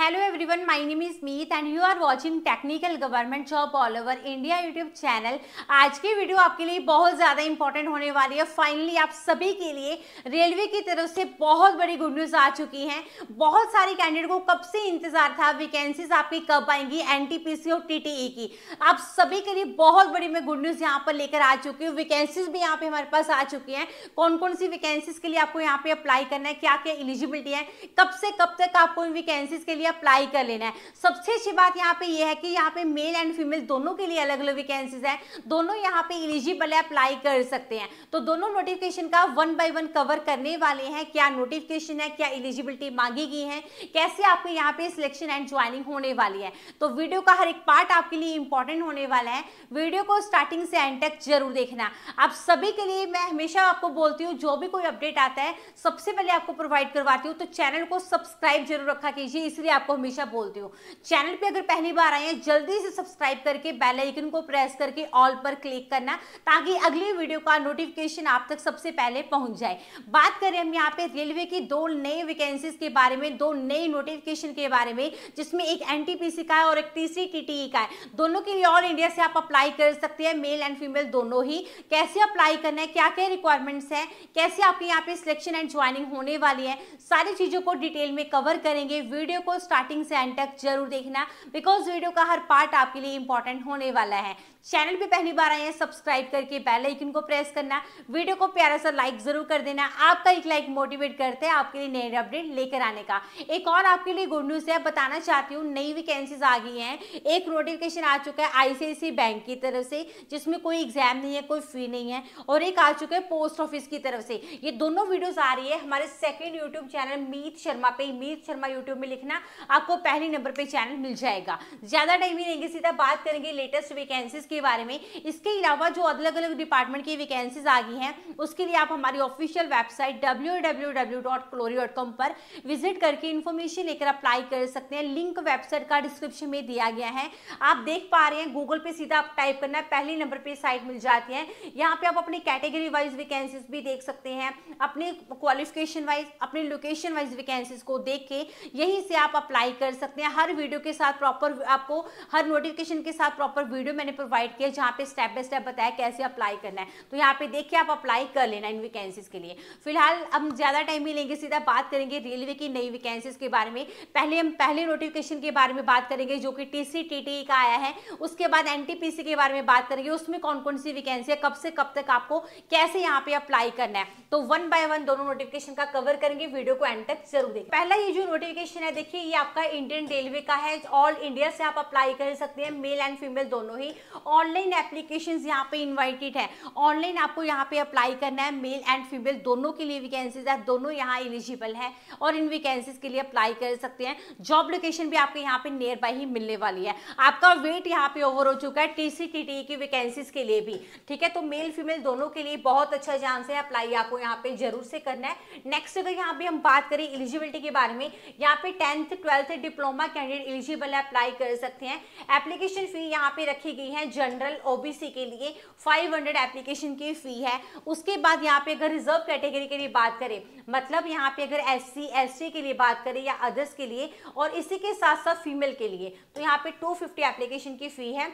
hello everyone my name is Meet and you are watching technical government job all over India YouTube channel आज की video आपके लिए बहुत ज़्यादा इंपॉर्टेंट होने वाली है फाइनली आप सभी के लिए रेलवे की तरफ से बहुत बड़ी गुड न्यूज़ आ चुकी है बहुत सारे कैंडिडेट को कब से इंतज़ार था वैकेंसीज आपकी कब आएंगी एन और टीटीई की आप सभी के लिए बहुत बड़ी मैं गुड न्यूज़ यहाँ पर लेकर आ चुकी हूँ वैकेंसीज भी यहाँ पे हमारे पास आ चुकी हैं कौन कौन सी वैकेंसीज के लिए आपको यहाँ पे अप्लाई करना है क्या क्या एलिजिबिलिटी है कब से कब तक आपको इन वैकेंसीज के लिए अप्लाई कर लेना है सबसे अच्छी बात यहाँ पे ये है कि यहाँ पे मेल एंड फीमेल दोनों के लिए अलग अलग वैकेंसीज हैं दोनों यहाँ पे इलिजिबल है अप्लाई कर सकते हैं तो दोनों नोटिफिकेशन का वन बाई वन कवर करने वाले हैं क्या नोटिफिकेशन है क्या इलिजिबिलिटी मांगी गई है कैसे आपके यहाँ पे सिलेक्शन एंड ज्वाइनिंग होने वाली है तो वीडियो का हर एक पार्ट आपके लिए इंपॉर्टेंट होने वाला है वीडियो को स्टार्टिंग से एंड तक जरूर देखना आप सभी के लिए मैं हमेशा आपको बोलती हूँ जो भी कोई अपडेट आता है सबसे पहले आपको प्रोवाइड करवाती हूँ तो चैनल को सब्सक्राइब जरूर रखा कीजिए इसलिए आपको हमेशा बोलती हूँ चैनल पे अगर पहली बार आए हैं जल्दी से सब्सक्राइब करके बेल आइकन को प्रेस करके ऑल पर क्लिक करना ताकि अगली वीडियो का नोटिफिकेशन आप तक सबसे पहले पहुंच जाए बात करें हम यहाँ पे रेलवे की दो नई वैकेंसीज के बारे में दो नई नोटिफिकेशन के बारे में जिसमें एक एन का है और एक तीसरी टी e का है दोनों के लिए ऑल इंडिया से आप अप्लाई कर सकते हैं मेल एंड फीमेल दोनों ही कैसे अप्लाई करना है क्या क्या रिक्वायरमेंट्स हैं कैसे आपके यहाँ पे सिलेक्शन एंड ज्वाइनिंग होने वाली है सारी चीज़ों को डिटेल में कवर करेंगे वीडियो को स्टार्टिंग से एंड तक जरूर देखना बिकॉज वीडियो का हर पार्ट आपके लिए इंपॉर्टेंट होने वाला है चैनल पे पहली बार आए हैं सब्सक्राइब करके बेल आइकन को प्रेस करना वीडियो को प्यारा सा लाइक जरूर कर देना आपका एक लाइक मोटिवेट करते हैं आपके लिए नए अपडेट लेकर आने का एक और आपके लिए गुड न्यूज़ है बताना चाहती हूँ नई वैकेंसीज आ गई हैं एक नोटिफिकेशन आ चुका है आईसीआईसी बैंक की तरफ से जिसमें कोई एग्जाम नहीं है कोई फी नहीं है और एक आ चुका है पोस्ट ऑफिस की तरफ से ये दोनों वीडियोज आ रही है हमारे second YouTube channel Meet Sharma पे मीत शर्मा यूट्यूब में लिखना आपको पहले नंबर पे चैनल मिल जाएगा ज़्यादा टाइम ही लेंगे सीधा बात करेंगे लेटेस्ट वैकेंसीज के बारे में इसके अलावा जो अलग अलग डिपार्टमेंट की वैकेंसीज आ गई हैं उसके लिए आप हमारी ऑफिशियल वेबसाइट डब्ल्यू पर विजिट करके इन्फॉर्मेशन लेकर अप्लाई कर सकते हैं लिंक वेबसाइट का डिस्क्रिप्शन में दिया गया है आप देख पा रहे हैं गूगल पे सीधा टाइप करना है पहले नंबर पर साइट मिल जाती है यहाँ पे आप अपनी कैटेगरी वाइज वैकेंसीज भी देख सकते हैं अपने क्वालिफिकेशन वाइज अपने लोकेशन वाइज वैकेंसीज को देख के यहीं से आप अप्लाई कर सकते हैं हर वीडियो के साथ प्रॉपर आपको हर नोटिफिकेशन के साथ प्रॉपर वीडियो मैंने प्रोवाइड किया जहाँ पे स्टेप बाय स्टेप बताया कैसे अप्लाई करना है तो यहाँ पे देखिए आप अप्लाई कर लेना इन वैकेंसीज के लिए फिलहाल हम ज़्यादा टाइम ही लेंगे सीधा बात करेंगे रेलवे की नई वैकेंसीज के बारे में पहले हम पहले नोटिफिकेशन के बारे में बात करेंगे जो कि टी सी e का आया है उसके बाद एन के बारे में बात करेंगे उसमें कौन कौन सी वैकेंसी है कब से कब तक आपको कैसे यहाँ पे अप्लाई करना है तो वन बाय वन दोनों नोटिफिकेशन का कवर करेंगे वीडियो को एंड तक जरूर देखें पहला ये जो नोटिफिकेशन है देखिए ये आपका इंडियन रेलवे का है ऑल इंडिया से आप अप्लाई कर सकते हैं मेल एंड फीमेल दोनों ही ऑनलाइन एप्लीकेशन यहाँ पे इन्वाइटेड है ऑनलाइन आपको यहाँ पे अप्लाई करना है मेल एंड फीमेल दोनों के लिए वैकेंसीज है दोनों यहाँ एलिजिबल है और इन वैकेंसीज के लिए अप्लाई कर सकते हैं जॉब लोकेशन भी आपके यहाँ पे नियर बाई ही मिलने वाली है आपका वेट यहाँ पे ओवर हो चुका है टीसी टीटीई e की वैकेंसीज के लिए भी ठीक है तो मेल फीमेल दोनों के लिए बहुत अच्छा चांस है अप्लाई आपको यहाँ पे जरूर से करना है नेक्स्ट अगर यहाँ पे हम बात करें एलिजिबिलिटी के बारे में यहाँ पे tenth twelfth diploma candidate eligible apply कर सकते हैं एप्लीकेशन फ़ी यहाँ पे रखी गई है जनरल ओबीसी के लिए 500 एप्लीकेशन की फ़ी है उसके बाद यहाँ पे अगर रिजर्व कैटेगरी के लिए बात करें मतलब यहाँ पे अगर एस सी के लिए बात करें या अदर्स के लिए और इसी के साथ साथ फीमेल के लिए तो यहाँ पे टू एप्लीकेशन की फ़ी है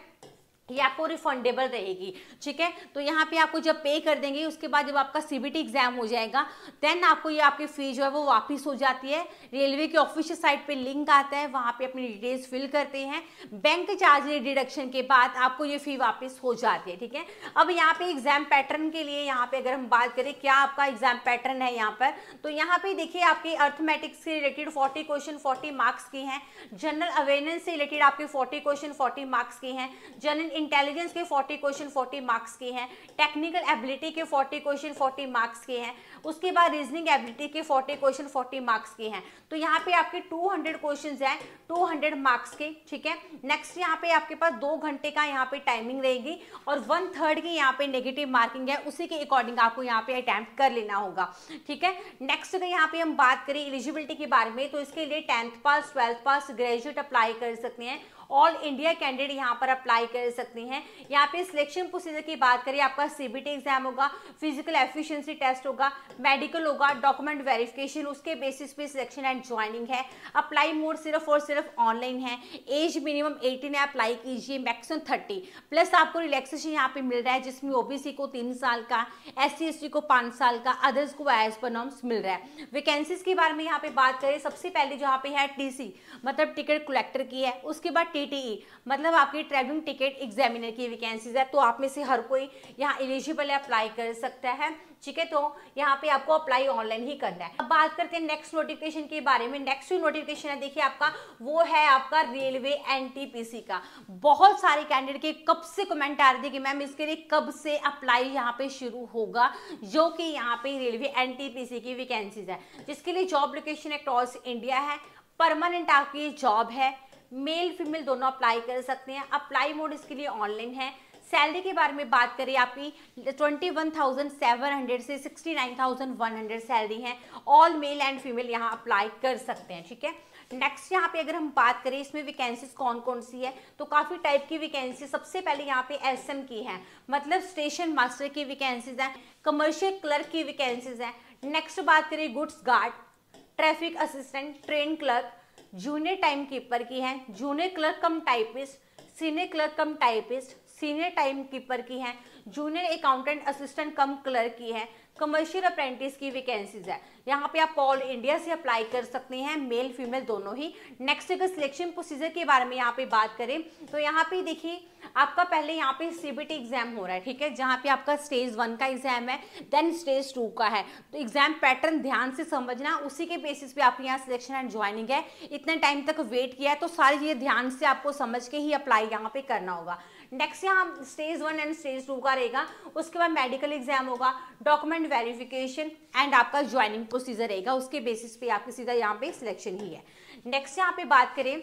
ये आपको रिफंडेबल रहेगी ठीक है तो यहाँ पे आपको जब पे कर देंगे उसके बाद जब आपका सीबीटी एग्जाम हो जाएगा देन आपको ये आपकी फीस जो है वो वापस हो जाती है रेलवे के ऑफिशियल साइट पे लिंक आता है वहाँ पे अपनी डिटेल्स फिल करते हैं बैंक चार्ज डिडक्शन के बाद आपको ये फी वापस हो जाती है ठीक है अब यहाँ पे एग्जाम पैटर्न के लिए यहाँ पे अगर हम बात करें क्या आपका एग्जाम पैटर्न है यहाँ पर तो यहाँ पे देखिए आपके अर्थमेटिक्स से related forty question forty marks की हैं जनरल अवेयरनेस से रिलेटेड आपके फोर्टी क्वेश्चन फोर्टी मार्क्स की हैं जनरल इंटेलिजेंस के 40 क्वेश्चन 40 मार्क्स के हैं टेक्निकल एबिलिटी के 40 क्वेश्चन 40 मार्क्स के हैं उसके बाद रीजनिंग एबिलिटी के 40 क्वेश्चन 40 मार्क्स के हैं तो यहाँ पे आपके 200 क्वेश्चंस हैं 200 मार्क्स के ठीक है नेक्स्ट यहाँ पे आपके पास दो घंटे का यहाँ पे टाइमिंग रहेगी और वन थर्ड की यहाँ पे नेगेटिव मार्किंग है उसी के अकॉर्डिंग आपको यहाँ पे अटैम्प्ट कर लेना होगा ठीक है नेक्स्ट अगर यहाँ पे हम बात करें एलिजिबिलिटी के बारे में तो इसके लिए tenth pass twelfth pass graduate apply कर सकते हैं ऑल इंडिया कैंडिडेट यहाँ पर अप्लाई कर सकते हैं यहाँ पे सिलेक्शन प्रोसीजर की बात करें आपका सीबीटी एग्जाम होगा फिजिकल एफिशिएंसी टेस्ट होगा मेडिकल होगा डॉक्यूमेंट वेरिफिकेशन उसके बेसिस पे सिलेक्शन एंड ज्वाइनिंग है अप्लाई मोड सिर्फ और सिर्फ ऑनलाइन है एज मिनिमम 18 है अप्लाई कीजिए मैक्सिमम 30 प्लस आपको रिलैक्सेशन यहाँ पे मिल रहा है जिसमें ओबीसी को तीन साल का एस सी को पाँच साल का अदर्स को एज पर नॉर्म्स मिल रहा है वैकेंसीज के बारे में यहाँ पे बात करें सबसे पहले जहाँ पे है टी मतलब टिकट कलेक्टर की है उसके बाद टी e, मतलब आपकी ट्रेवलिंग टिकट एग्जामिनर की वैकेंसीज है तो आप में से हर कोई यहाँ एलिजिबल है अप्लाई कर सकता है ठीक है तो यहाँ पे आपको अप्लाई ऑनलाइन ही करना है अब बात करते हैं नेक्स्ट नोटिफिकेशन के बारे में नेक्स्ट जो नोटिफिकेशन है देखिए आपका वो है आपका रेलवे एनटीपीसी का बहुत सारे कैंडिडेट के कब से कमेंट आ रहे थे कि मैम इसके लिए कब से अप्लाई यहाँ पे शुरू होगा जो कि यहाँ पे रेलवे एनटीपीसी की वैकेंसीज है जिसके लिए जॉब लोकेशन अक्रॉस इंडिया है परमानेंट आपकी जॉब है मेल फीमेल दोनों अप्लाई कर सकते हैं अप्लाई मोड इसके लिए ऑनलाइन है सैलरी के बारे में बात करें आपकी 21,700 से 69,100 सैलरी है ऑल मेल एंड फीमेल यहाँ अप्लाई कर सकते हैं ठीक है नेक्स्ट यहाँ पे अगर हम बात करें इसमें वैकेंसीज कौन कौन सी है तो काफ़ी टाइप की वैकेंसी सबसे पहले यहाँ पे एसएम की है मतलब स्टेशन मास्टर की वैकेंसीज हैं कमर्शियल क्लर्क की वैकेंसीज हैं नेक्स्ट बात करें goods guard traffic assistant train clerk junior time keeper की है junior clerk cum typist senior clerk cum typist senior time keeper की हैं junior accountant assistant cum clerk की हैं कमर्शियल अप्रेंटिस की वैकेंसीज है यहाँ पे आप ऑल इंडिया से अप्लाई कर सकते हैं मेल फीमेल दोनों ही नेक्स्ट अगर सिलेक्शन प्रोसीजर के बारे में यहाँ पे बात करें तो यहाँ पे देखिए आपका पहले यहाँ पे सीबीटी एग्जाम हो रहा है ठीक है जहाँ पे आपका स्टेज वन का एग्जाम है देन स्टेज टू का है तो एग्जाम पैटर्न ध्यान से समझना उसी के बेसिस पे आपके यहाँ सिलेक्शन एंड ज्वाइनिंग है इतने टाइम तक वेट किया है तो सारी चीजें ध्यान से आपको समझ के ही अप्लाई यहाँ पे करना होगा नेक्स्ट यहाँ stage one and stage two का रहेगा उसके बाद मेडिकल एग्जाम होगा डॉक्यूमेंट वेरिफिकेशन एंड आपका ज्वाइनिंग प्रोसीजर रहेगा उसके बेसिस पे आपके सीधा यहाँ पे सिलेक्शन ही है नेक्स्ट यहाँ पे बात करें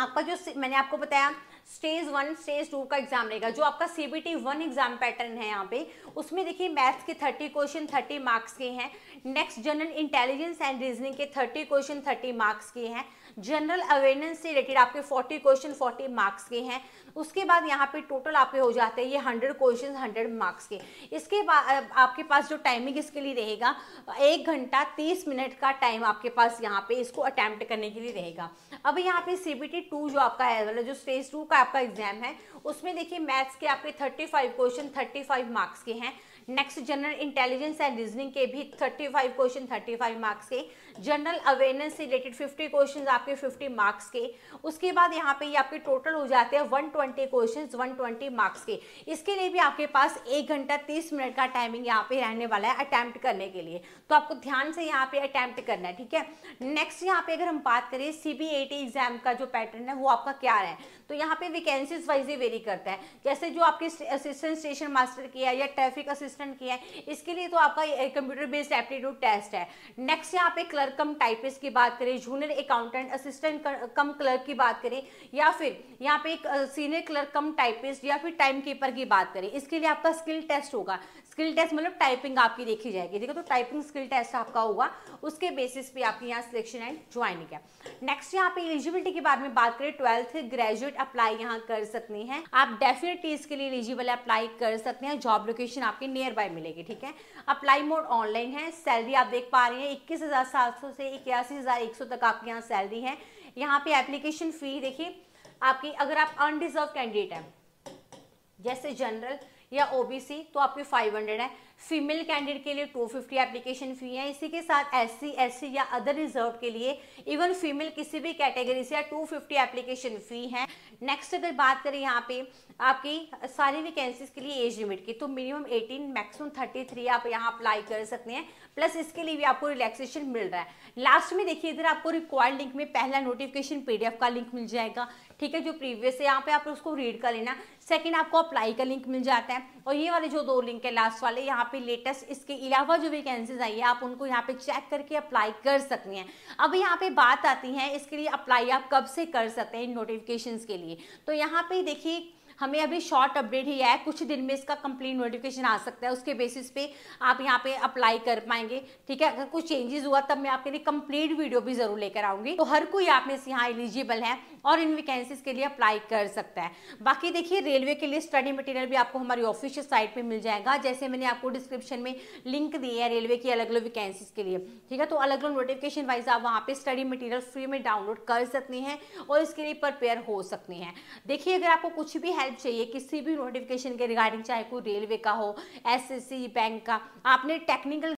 आपका जो मैंने आपको बताया स्टेज वन स्टेज टू का एग्जाम रहेगा जो आपका सीबीटी वन एग्जाम पैटर्न है यहाँ पे उसमें देखिए मैथ्स के थर्टी क्वेश्चन थर्टी मार्क्स के हैं next general intelligence and reasoning के थर्टी क्वेश्चन थर्टी मार्क्स के हैं जनरल अवेयरनेस से रिलेटेड आपके 40 क्वेश्चन 40 मार्क्स के हैं उसके बाद यहाँ पे टोटल आपके हो जाते हैं ये 100 क्वेश्चन 100 मार्क्स के इसके बाद आपके पास जो टाइमिंग इसके लिए रहेगा एक घंटा तीस मिनट का टाइम आपके पास यहाँ पे इसको अटैम्प्ट करने के लिए रहेगा अब यहाँ पे सी बी जो आपका है जो स्टेज टू का आपका एग्जाम है उसमें देखिए मैथ्स के आपके थर्टी क्वेश्चन थर्टी मार्क्स के हैं next general intelligence and reasoning के भी 35 क्वेश्चन 35 मार्क्स के जनरल अवेयरनेस से रिलेटेड 50 क्वेश्चंस आपके 50 मार्क्स के उसके बाद यहाँ पे ये आपके टोटल हो जाते हैं 120 क्वेश्चंस 120 मार्क्स के इसके लिए भी आपके पास एक घंटा तीस मिनट का टाइमिंग यहाँ पे रहने वाला है अटैम्प्ट करने के लिए तो आपको ध्यान से यहाँ पे अटैम्प्ट करना है ठीक है नेक्स्ट यहाँ पे अगर हम बात करें सी एग्जाम का जो पैटर्न है वो आपका क्या है तो यहाँ पे वैकेंसीज वाइज ही वेरी करता है जैसे जो आपके असिस्टेंट स्टेशन मास्टर की है या ट्रैफिक असिस्टेंट असिस्टेंट किया है इसके लिए तो आपका कंप्यूटर बेस्ड एप्टीट्यूड टेस्ट है नेक्स्ट यहाँ पे क्लर्क कम टाइपिस की बात करें junior accountant assistant cum clerk की बात करें या फिर यहाँ पे एक सीनियर क्लर्क कम टाइपिस या फिर टाइम कीपर की बात करें इसके लिए आपका स्किल टेस्ट होगा स्किल टेस्ट मतलब टाइपिंग आपकी देखी जाएगी ठीक है तो टाइपिंग स्किल टेस्ट आपका होगा उसके बेसिस पे आपके यहाँ सिलेक्शन एंड ज्वाइन किया नेक्स्ट यहाँ पे एलिजिबिलिटी के बारे में बात करें ट्वेल्थ ग्रेजुएट अप्लाई यहाँ कर सकती हैं आप डेफिनेटली इसके लिए एलिजिबल अप्लाई कर सकते हैं जॉब लोकेशन आपके नियर बाय मिलेगी ठीक है अप्लाई मोड ऑनलाइन है सैलरी आप देख पा रहे हैं इक्कीस हज़ार सात सौ से इक्यासी हज़ार एक सौ तक आपके यहाँ सैलरी है यहाँ पे एप्लीकेशन फ़ी देखिए आपकी अगर आप अनडिजर्व कैंडिडेट हैं जैसे जनरल या ओबीसी तो आपकी हंड्रेड है फीमेल कैंडिडेट के लिए 250 एप्लीकेशन फ़ी है इसी के साथ एस सी या अदर रिजर्व के लिए इवन फीमेल किसी भी कैटेगरी से 250 एप्लीकेशन फ़ी है नेक्स्ट अगर बात करें यहाँ पे आपकी सारी वैकेंसीज के लिए एज लिमिट की तो मिनिमम 18 मैक्सिमम 33 आप यहाँ अप्लाई कर सकते हैं प्लस इसके लिए भी आपको रिलैक्सेशन मिल रहा है लास्ट में देखिए इधर आपको रिक्वायर्ड लिंक में पहला नोटिफिकेशन पीडीएफ का लिंक मिल जाएगा ठीक है जो प्रीवियस है यहाँ पे आप उसको रीड कर लेना सेकंड आपको अप्लाई का लिंक मिल जाता है और ये वाले जो दो लिंक है लास्ट वाले यहाँ पे लेटेस्ट इसके अलावा जो वैकेंसीज आई है आप उनको यहाँ पे चेक करके अप्लाई कर सकती हैं अब यहाँ पे बात आती है इसके लिए अप्लाई आप कब से कर सकते हैं नोटिफिकेशन के लिए तो यहाँ पे देखिए हमें अभी शॉर्ट अपडेट ही आया कुछ दिन में इसका कंप्लीट नोटिफिकेशन आ सकता है उसके बेसिस पे आप यहाँ पे अप्लाई कर पाएंगे ठीक है अगर कुछ चेंजेस हुआ तब मैं आपके लिए कंप्लीट वीडियो भी जरूर लेकर आऊंगी तो हर कोई आप में से यहाँ एलिजिबल है और इन वैकेंसीज के लिए अप्लाई कर सकता है बाकी देखिए रेलवे के लिए स्टडी मटेरियल भी आपको हमारी ऑफिशियल साइट पर मिल जाएगा जैसे मैंने आपको डिस्क्रिप्शन में लिंक दी है रेलवे की अलग अलग वैकेंसीज के लिए ठीक है तो अलग अलग नोटिफिकेशन वाइज आप वहाँ पे स्टडी मटीरियल फ्री में डाउनलोड कर सकते हैं और इसके लिए प्रिपेयर हो सकते हैं देखिए अगर आपको कुछ भी हेल्प हेल्प चाहिए किसी भी नोटिफिकेशन के रिगार्डिंग चाहे कोई रेलवे का हो एसएससी बैंक का आपने टेक्निकल